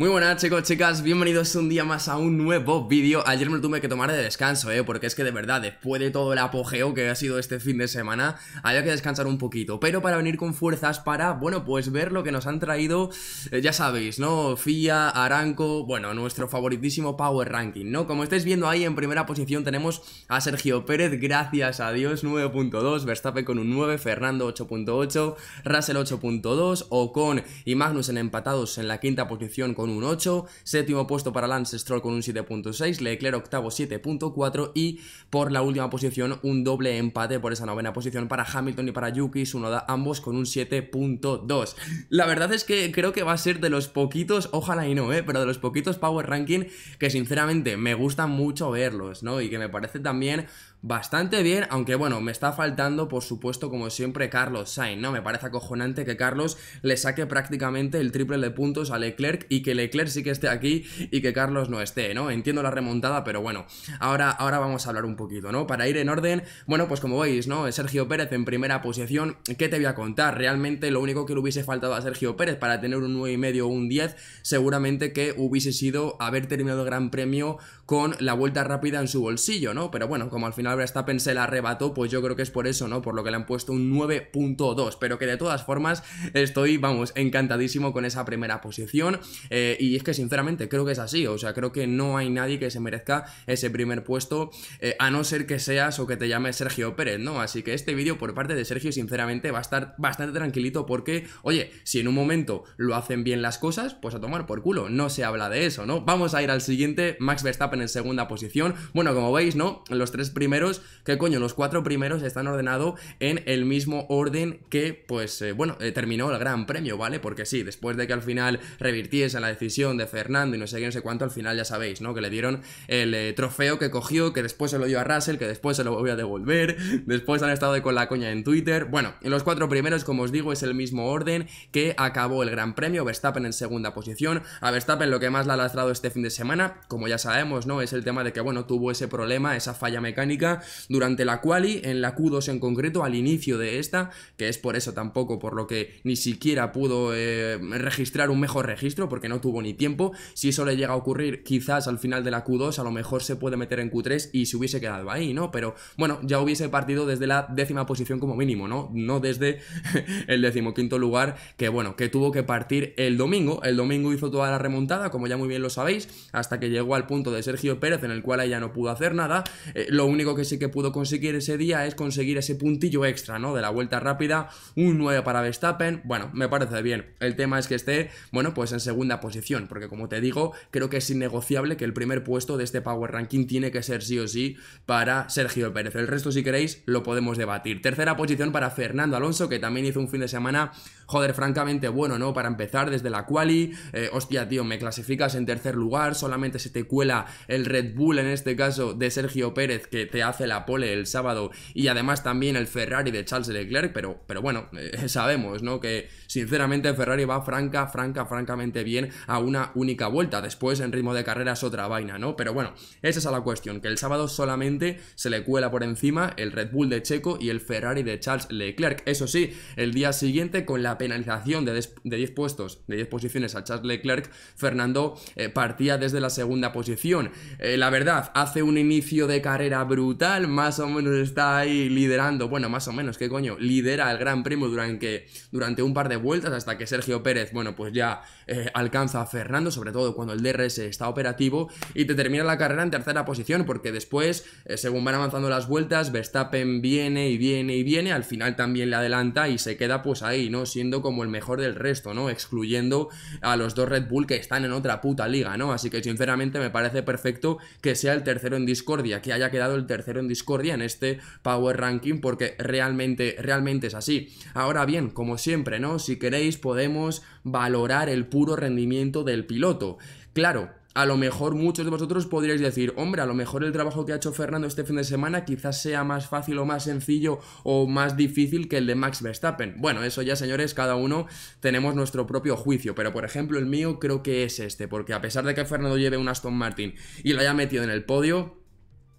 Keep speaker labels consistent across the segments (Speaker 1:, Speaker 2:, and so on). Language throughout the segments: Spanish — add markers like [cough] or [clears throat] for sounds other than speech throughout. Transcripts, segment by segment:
Speaker 1: Muy buenas chicos, chicas, bienvenidos un día más a un nuevo vídeo Ayer me lo tuve que tomar de descanso, eh, porque es que de verdad, después de todo el apogeo que ha sido este fin de semana Había que descansar un poquito, pero para venir con fuerzas para, bueno, pues ver lo que nos han traído eh, Ya sabéis, ¿no? FIA, Aranco, bueno, nuestro favoritísimo Power Ranking, ¿no? Como estáis viendo ahí, en primera posición tenemos a Sergio Pérez, gracias a Dios, 9.2 Verstappen con un 9, Fernando 8.8, Russell 8.2 Ocon y Magnus en empatados en la quinta posición con un 8, séptimo puesto para Lance Stroll con un 7.6, Leclerc octavo 7.4 y por la última posición un doble empate por esa novena posición para Hamilton y para Yuki Tsunoda, ambos con un 7.2. La verdad es que creo que va a ser de los poquitos, ojalá y no, eh, pero de los poquitos Power Ranking que sinceramente me gusta mucho verlos, ¿no? Y que me parece también bastante bien, aunque bueno, me está faltando por supuesto como siempre Carlos Sainz, ¿no? Me parece acojonante que Carlos le saque prácticamente el triple de puntos a Leclerc y que Leclerc sí que esté aquí y que Carlos no esté, ¿no? Entiendo la remontada, pero bueno, ahora, ahora vamos a hablar un poquito, ¿no? Para ir en orden, bueno, pues como veis, ¿no? Sergio Pérez en primera posición, ¿qué te voy a contar? Realmente lo único que le hubiese faltado a Sergio Pérez para tener un 9,5 o un 10, seguramente que hubiese sido haber terminado el Gran Premio con la vuelta rápida en su bolsillo, ¿no? Pero bueno, como al final Verstappen se la arrebató, pues yo creo que es por eso, ¿no? Por lo que le han puesto un 9.2, pero que de todas formas estoy, vamos, encantadísimo con esa primera posición eh, y es que sinceramente creo que es así, o sea, creo que no hay nadie que se merezca ese primer puesto eh, a no ser que seas o que te llames Sergio Pérez, ¿no? Así que este vídeo por parte de Sergio sinceramente va a estar bastante tranquilito porque, oye, si en un momento lo hacen bien las cosas, pues a tomar por culo, no se habla de eso, ¿no? Vamos a ir al siguiente, Max Verstappen en segunda posición, bueno, como veis, ¿no? Los tres primeros que coño, los cuatro primeros están ordenados en el mismo orden que, pues, eh, bueno, eh, terminó el Gran Premio, ¿vale? Porque sí, después de que al final revirtiese la decisión de Fernando y no sé qué, no sé cuánto, al final ya sabéis, ¿no? Que le dieron el eh, trofeo que cogió, que después se lo dio a Russell, que después se lo voy a devolver, [laughs] después han estado con la coña en Twitter. Bueno, en los cuatro primeros, como os digo, es el mismo orden que acabó el Gran Premio, Verstappen en segunda posición, a Verstappen lo que más le ha lastrado este fin de semana, como ya sabemos, ¿no? Es el tema de que, bueno, tuvo ese problema, esa falla mecánica, durante la quali, en la Q2 en concreto, al inicio de esta, que es por eso tampoco por lo que ni siquiera pudo eh, registrar un mejor registro, porque no tuvo ni tiempo. Si eso le llega a ocurrir, quizás al final de la Q2 a lo mejor se puede meter en Q3 y se hubiese quedado ahí, ¿no? Pero bueno, ya hubiese partido desde la décima posición como mínimo, ¿no? No desde [laughs] el decimoquinto lugar, que bueno, que tuvo que partir el domingo. El domingo hizo toda la remontada, como ya muy bien lo sabéis, hasta que llegó al punto de Sergio Pérez, en el cual ella no pudo hacer nada. Eh, lo único que que sí que pudo conseguir ese día es conseguir ese puntillo extra, ¿no? De la vuelta rápida, un 9 para Verstappen, bueno, me parece bien. El tema es que esté, bueno, pues en segunda posición, porque como te digo, creo que es innegociable que el primer puesto de este Power Ranking tiene que ser sí o sí para Sergio Pérez. El resto, si queréis, lo podemos debatir. Tercera posición para Fernando Alonso, que también hizo un fin de semana joder, francamente, bueno, ¿no? Para empezar desde la quali, eh, hostia, tío, me clasificas en tercer lugar, solamente se te cuela el Red Bull, en este caso, de Sergio Pérez, que te hace la pole el sábado, y además también el Ferrari de Charles Leclerc, pero, pero bueno, [laughs] eh, sabemos, ¿no? Que sinceramente Ferrari va franca, franca, francamente bien a una única vuelta, después en ritmo de carrera es otra vaina, ¿no? Pero bueno, esa es la cuestión, que el sábado solamente se le cuela por encima el Red Bull de Checo y el Ferrari de Charles Leclerc, eso sí, el día siguiente con la penalización de, de 10 puestos, de 10 posiciones a Charles Leclerc, Fernando eh, partía desde la segunda posición. Eh, la verdad, hace un inicio de carrera brutal, más o menos está ahí liderando, bueno, más o menos, ¿qué coño? Lidera el Gran Premio durante, durante un par de vueltas hasta que Sergio Pérez, bueno, pues ya eh, alcanza a Fernando, sobre todo cuando el DRS está operativo, y te termina la carrera en tercera posición, porque después, según van avanzando las vueltas, Verstappen viene y viene y viene, al final también le adelanta y se queda pues ahí, ¿no? como el mejor del resto, ¿no? Excluyendo a los dos Red Bull que están en otra puta liga, ¿no? Así que sinceramente me parece perfecto que sea el tercero en discordia, que haya quedado el tercero en discordia en este Power Ranking, porque realmente, realmente es así. Ahora bien, como siempre, ¿no? Si queréis podemos valorar el puro rendimiento del piloto. Claro, a lo mejor muchos de vosotros podríais decir, hombre, a lo mejor el trabajo que ha hecho Fernando este fin de semana quizás sea más fácil o más sencillo o más difícil que el de Max Verstappen. Bueno, eso ya señores, cada uno tenemos nuestro propio juicio, pero por ejemplo el mío creo que es este, porque a pesar de que Fernando lleve un Aston Martin y lo haya metido en el podio,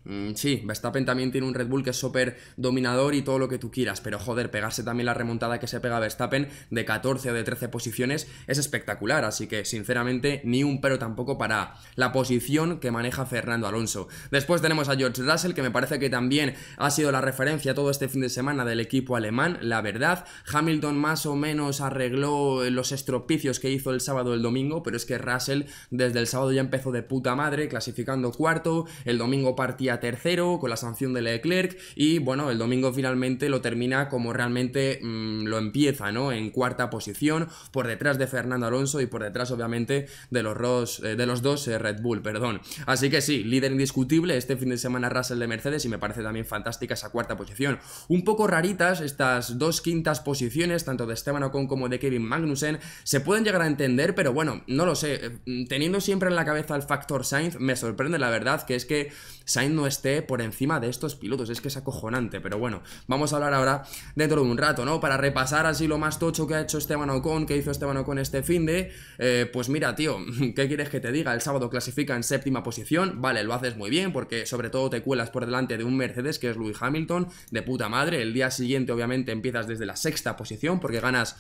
Speaker 1: Mm, sí, Verstappen también tiene un Red Bull que es súper dominador y todo lo que tú quieras, pero joder, pegarse también la remontada que se pega Verstappen de 14 o de 13 posiciones es espectacular, así que sinceramente ni un pero tampoco para la posición que maneja Fernando Alonso. Después tenemos a George Russell, que me parece que también ha sido la referencia todo este fin de semana del equipo alemán, la verdad. Hamilton más o menos arregló los estropicios que hizo el sábado el domingo, pero es que Russell desde el sábado ya empezó de puta madre, clasificando cuarto, el domingo partía tercero con la sanción de Leclerc y bueno, el domingo finalmente lo termina como realmente mm, lo empieza, ¿no? En cuarta posición, por detrás de Fernando Alonso y por detrás obviamente de los, Ross eh, de los dos eh, Red Bull, perdón. Así que sí, líder indiscutible este fin de semana Russell de Mercedes y me parece también fantástica esa cuarta posición. Un poco raritas estas dos quintas posiciones, tanto de Esteban Ocon como de Kevin Magnussen, se pueden llegar a entender, pero bueno, no lo sé. Eh, teniendo siempre en la cabeza el factor Sainz, me sorprende la verdad que es que Sainz no esté por encima de estos pilotos. Es que es acojonante, pero bueno, vamos a hablar ahora dentro de un rato, ¿no? Para repasar así lo más tocho que ha hecho Esteban Ocon, que hizo Esteban Ocon este fin de... Eh, pues mira, tío, [laughs] ¿qué quieres que te diga? El sábado clasifica en séptima posición, vale, lo haces muy bien porque sobre todo te cuelas por delante de un Mercedes que es Lewis Hamilton, de puta madre. El día siguiente obviamente empiezas desde la sexta posición porque ganas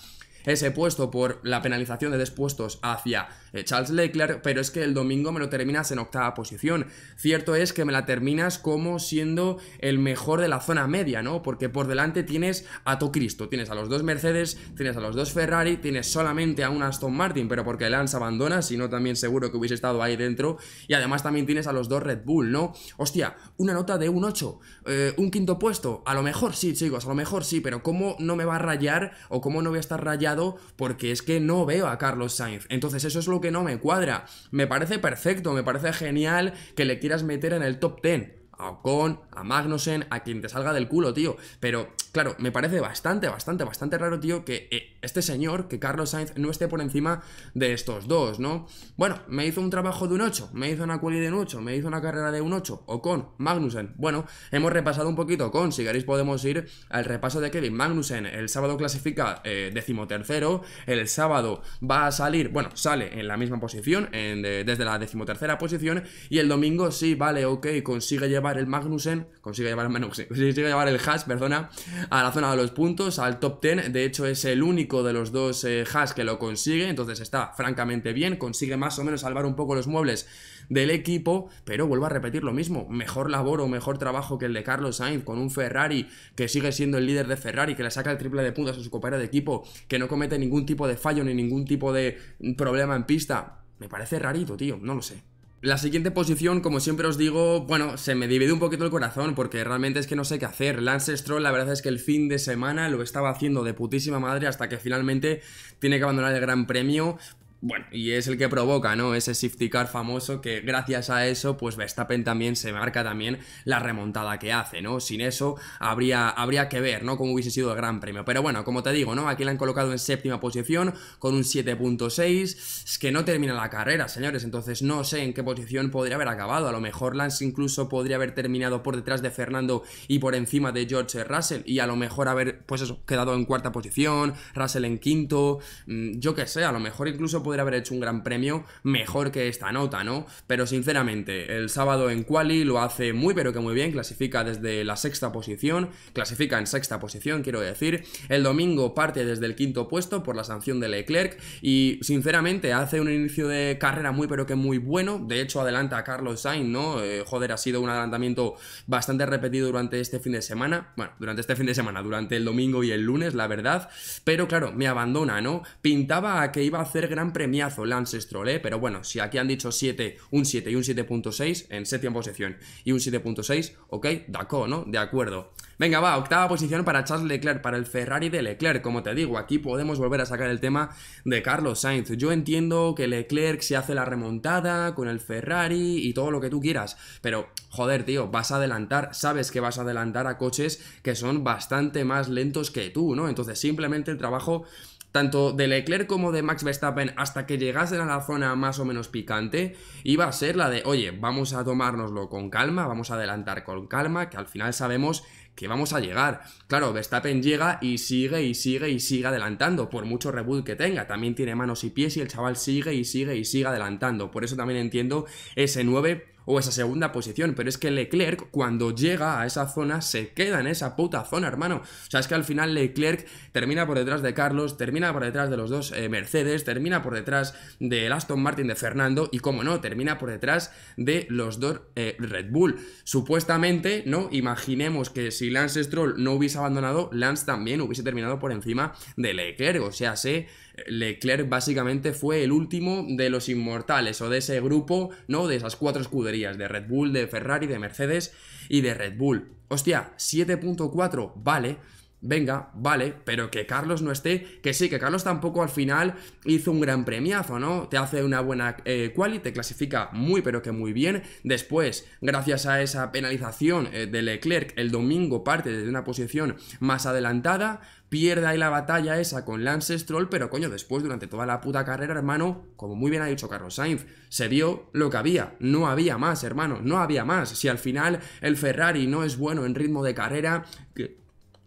Speaker 1: ese puesto por la penalización de despuestos hacia eh, Charles Leclerc, pero es que el domingo me lo terminas en octava posición. Cierto es que me la terminas como siendo el mejor de la zona media, ¿no? Porque por delante tienes a Cristo, tienes a los dos Mercedes, tienes a los dos Ferrari, tienes solamente a una Aston Martin, pero porque Lance abandona, si no también seguro que hubiese estado ahí dentro, y además también tienes a los dos Red Bull, ¿no? Hostia, una nota de un 8, eh, un quinto puesto, a lo mejor sí, chicos, a lo mejor sí, pero ¿cómo no me va a rayar o cómo no voy a estar rayando porque es que no veo a Carlos Sainz. Entonces eso es lo que no me cuadra. Me parece perfecto, me parece genial que le quieras meter en el top 10 a Ocon, a Magnussen, a quien te salga del culo, tío. Pero, claro, me parece bastante, bastante, bastante raro, tío, que eh, este señor, que Carlos Sainz no esté por encima de estos dos, ¿no? Bueno, me hizo un trabajo de un 8, me hizo una quali de un 8, me hizo una carrera de un 8, o con Magnussen. Bueno, hemos repasado un poquito con, si queréis podemos ir al repaso de Kevin Magnussen. El sábado clasifica eh, decimotercero, el sábado va a salir, bueno, sale en la misma posición, desde la decimotercera posición, y el domingo sí, vale, ok, consigue llevar el Magnussen, consigue llevar el Magnussen, [laughs] consigue llevar el Haas, perdona, a la zona de los puntos, al top 10, de hecho es el único de los dos has eh, que lo consigue, entonces está francamente bien, consigue más o menos salvar un poco los muebles del equipo, pero vuelvo a repetir lo mismo, mejor labor o mejor trabajo que el de Carlos Sainz con un Ferrari que sigue siendo el líder de Ferrari, que le saca el triple de puntos a su compañero de equipo, que no comete ningún tipo de fallo ni ningún tipo de problema en pista. Me parece rarito, tío, no lo sé. La siguiente posición, como siempre os digo, bueno, se me divide un poquito el corazón porque realmente es que no sé qué hacer. Lance Stroll, la verdad es que el fin de semana lo estaba haciendo de putísima madre hasta que finalmente tiene que abandonar el Gran Premio bueno, y es el que provoca, ¿no? Ese safety famoso que gracias a eso, pues Verstappen también se marca también la remontada que hace, ¿no? Sin eso habría, habría que ver, ¿no? Como hubiese sido el Gran Premio. Pero bueno, como te digo, ¿no? Aquí la han colocado en séptima posición con un 7.6. Es que no termina la carrera, señores. Entonces no sé en qué posición podría haber acabado. A lo mejor Lance incluso podría haber terminado por detrás de Fernando y por encima de George Russell. Y a lo mejor haber, pues eso, quedado en cuarta posición, Russell en quinto. Mm, yo qué sé, a lo mejor incluso haber hecho un gran premio mejor que esta nota, ¿no? Pero sinceramente, el sábado en Quali lo hace muy pero que muy bien, clasifica desde la sexta posición, clasifica en sexta posición, quiero decir, el domingo parte desde el quinto puesto por la sanción de Leclerc y sinceramente hace un inicio de carrera muy pero que muy bueno, de hecho adelanta a Carlos Sainz, ¿no? Eh, joder, ha sido un adelantamiento bastante repetido durante este fin de semana, bueno, durante este fin de semana, durante el domingo y el lunes, la verdad, pero claro, me abandona, ¿no? Pintaba a que iba a hacer gran premio premiazo Lance Stroll, ¿eh? pero bueno, si aquí han dicho 7, un 7 y un 7.6 en séptima posición y un 7.6, ok, Daco, ¿no? De acuerdo. Venga, va, octava posición para Charles Leclerc, para el Ferrari de Leclerc. Como te digo, aquí podemos volver a sacar el tema de Carlos Sainz. Yo entiendo que Leclerc se hace la remontada con el Ferrari y todo lo que tú quieras, pero joder, tío, vas a adelantar, sabes que vas a adelantar a coches que son bastante más lentos que tú, ¿no? Entonces, simplemente el trabajo tanto de Leclerc como de Max Verstappen hasta que llegasen a la zona más o menos picante, iba a ser la de, oye, vamos a tomárnoslo con calma, vamos a adelantar con calma, que al final sabemos que vamos a llegar. Claro, Verstappen llega y sigue y sigue y sigue adelantando, por mucho reboot que tenga, también tiene manos y pies y el chaval sigue y sigue y sigue adelantando. Por eso también entiendo ese 9 o esa segunda posición, pero es que Leclerc cuando llega a esa zona se queda en esa puta zona, hermano. O sea, es que al final Leclerc termina por detrás de Carlos, termina por detrás de los dos eh, Mercedes, termina por detrás de Aston Martin de Fernando y, como no, termina por detrás de los dos eh, Red Bull. Supuestamente, ¿no? Imaginemos que si Lance Stroll no hubiese abandonado, Lance también hubiese terminado por encima de Leclerc, o sea, se... Leclerc básicamente fue el último de los inmortales o de ese grupo, ¿no? De esas cuatro escuderías de Red Bull, de Ferrari, de Mercedes y de Red Bull. Hostia, 7.4, vale, venga, vale, pero que Carlos no esté, que sí, que Carlos tampoco al final hizo un gran premiazo, ¿no? Te hace una buena eh, quali, te clasifica muy, pero que muy bien. Después, gracias a esa penalización eh, de Leclerc, el domingo parte desde una posición más adelantada, pierde ahí la batalla esa con Lance Stroll, pero coño, después durante toda la puta carrera, hermano, como muy bien ha dicho Carlos Sainz, se vio lo que había, no había más, hermano, no había más. Si al final el Ferrari no es bueno en ritmo de carrera, que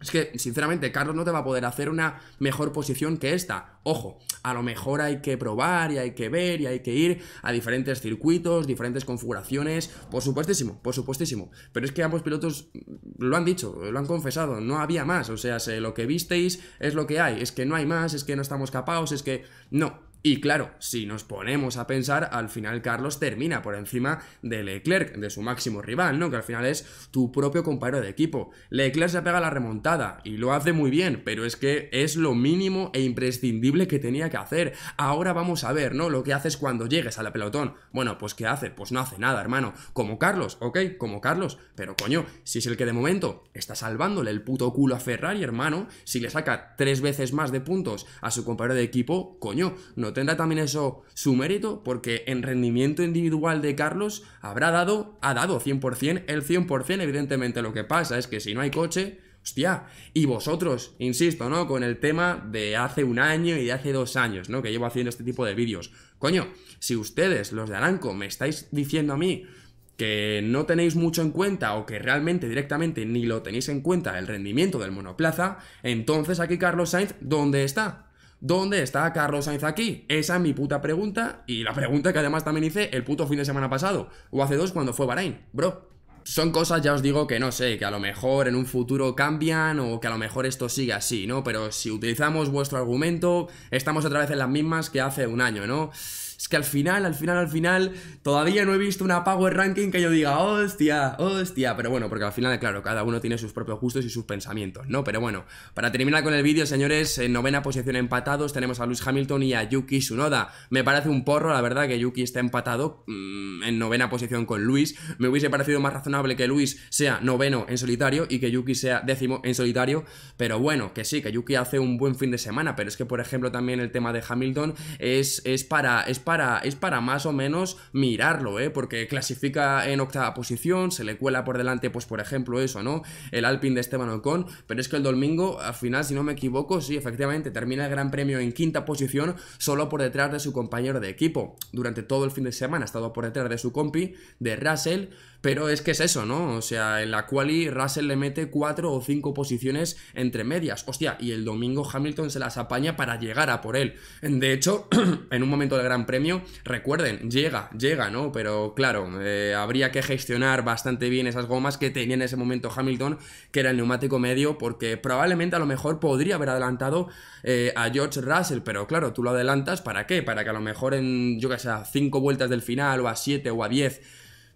Speaker 1: es que, sinceramente, Carlos no te va a poder hacer una mejor posición que esta. Ojo, a lo mejor hay que probar y hay que ver y hay que ir a diferentes circuitos, diferentes configuraciones. Por supuestísimo, por supuestísimo. Pero es que ambos pilotos lo han dicho, lo han confesado, no había más. O sea, lo que visteis es lo que hay. Es que no hay más, es que no estamos capados, es que no. Y claro, si nos ponemos a pensar, al final Carlos termina por encima de Leclerc, de su máximo rival, ¿no? Que al final es tu propio compañero de equipo. Leclerc se pega la remontada y lo hace muy bien, pero es que es lo mínimo e imprescindible que tenía que hacer. Ahora vamos a ver, ¿no? Lo que haces cuando llegues a la pelotón. Bueno, pues ¿qué hace? Pues no hace nada, hermano. Como Carlos, ¿ok? Como Carlos. Pero coño, si es el que de momento está salvándole el puto culo a Ferrari, hermano, si le saca tres veces más de puntos a su compañero de equipo, coño, no Tendrá también eso su mérito, porque en rendimiento individual de Carlos habrá dado, ha dado 100%, el 100%, evidentemente lo que pasa es que si no hay coche, hostia, y vosotros, insisto, ¿no? Con el tema de hace un año y de hace dos años, ¿no? Que llevo haciendo este tipo de vídeos. Coño, si ustedes, los de Aranco, me estáis diciendo a mí que no tenéis mucho en cuenta o que realmente directamente ni lo tenéis en cuenta el rendimiento del monoplaza, entonces aquí Carlos Sainz, ¿dónde está? ¿Dónde está Carlos Sainz aquí? Esa es mi puta pregunta y la pregunta que además también hice el puto fin de semana pasado o hace dos cuando fue Bahrein, bro. Son cosas, ya os digo, que no sé, que a lo mejor en un futuro cambian o que a lo mejor esto sigue así, ¿no? Pero si utilizamos vuestro argumento, estamos otra vez en las mismas que hace un año, ¿no? Es que al final, al final, al final, todavía no he visto una Power Ranking que yo diga, hostia, hostia. Pero bueno, porque al final, claro, cada uno tiene sus propios gustos y sus pensamientos, ¿no? Pero bueno, para terminar con el vídeo, señores, en novena posición empatados tenemos a Luis Hamilton y a Yuki Tsunoda. Me parece un porro, la verdad, que Yuki está empatado mm, en novena posición con Luis. Me hubiese parecido más razonable que Luis sea noveno en solitario y que Yuki sea décimo en solitario. Pero bueno, que sí, que Yuki hace un buen fin de semana. Pero es que, por ejemplo, también el tema de Hamilton es, es para para, es para más o menos mirarlo, ¿eh? porque clasifica en octava posición, se le cuela por delante, pues por ejemplo eso, ¿no? El Alpine de Esteban Ocon, pero es que el domingo, al final, si no me equivoco, sí, efectivamente, termina el Gran Premio en quinta posición, solo por detrás de su compañero de equipo. Durante todo el fin de semana ha estado por detrás de su compi, de Russell, pero es que es eso, ¿no? O sea, en la quali Russell le mete cuatro o cinco posiciones entre medias. Hostia, y el domingo Hamilton se las apaña para llegar a por él. De hecho, [clears throat] en un momento del Gran Premio, Recuerden, llega, llega, ¿no? Pero claro, eh, habría que gestionar bastante bien esas gomas que tenía en ese momento Hamilton, que era el neumático medio, porque probablemente a lo mejor podría haber adelantado eh, a George Russell, pero claro, tú lo adelantas, ¿para qué? Para que a lo mejor en, yo que sé, a 5 vueltas del final, o a 7 o a 10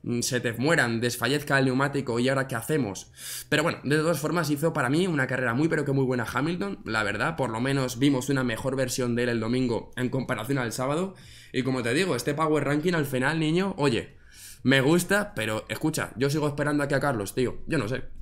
Speaker 1: mm, se te mueran, desfallezca el neumático y ahora qué hacemos. Pero bueno, de todas formas hizo para mí una carrera muy pero que muy buena Hamilton, la verdad, por lo menos vimos una mejor versión de él el domingo en comparación al sábado. Y como te digo, este Power Ranking al final, niño, oye, me gusta, pero escucha, yo sigo esperando aquí a Carlos, tío. Yo no sé.